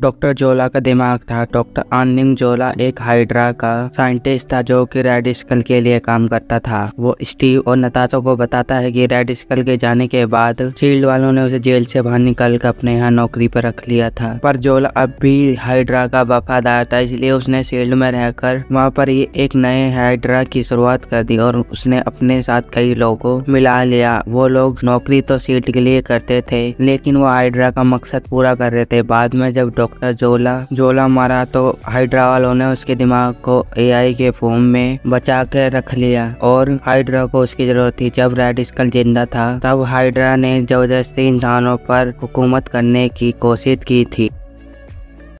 doctor जोला का दिमाग था डॉक्टर आनिंग जोला एक हाइड्रा का साइंटिस्ट था जो कि रेड स्कल के लिए काम करता था वो स्टीव और नतातो को बताता है कि रेड स्कल के जाने के बाद शील्ड वालों ने उसे जेल से बाहर निकाल कर अपने यहाँ नौकरी पर रख लिया था पर जोला अब भी हाइड्रा का वफादार था इसलिए उसने शील्ड में रहकर वहाँ पर ये एक नए हाइड्रा की शुरुआत कर दी और उसने अपने साथ कई लोगों को मिला लिया वो लोग नौकरी तो शील्ड के लिए करते थे लेकिन वो हाइड्रा का मकसद पूरा कर रहे थे बाद में जब डॉक्टर जोला जोला मारा तो हाइड्रा वालों ने उसके दिमाग को एआई के फॉर्म में बचा के रख लिया और हाइड्रा को उसकी जरूरत थी जब रेड स्कल जिंदा था तब हाइड्रा ने जबरदस्ती इंसानों पर हुकूमत करने की कोशिश की थी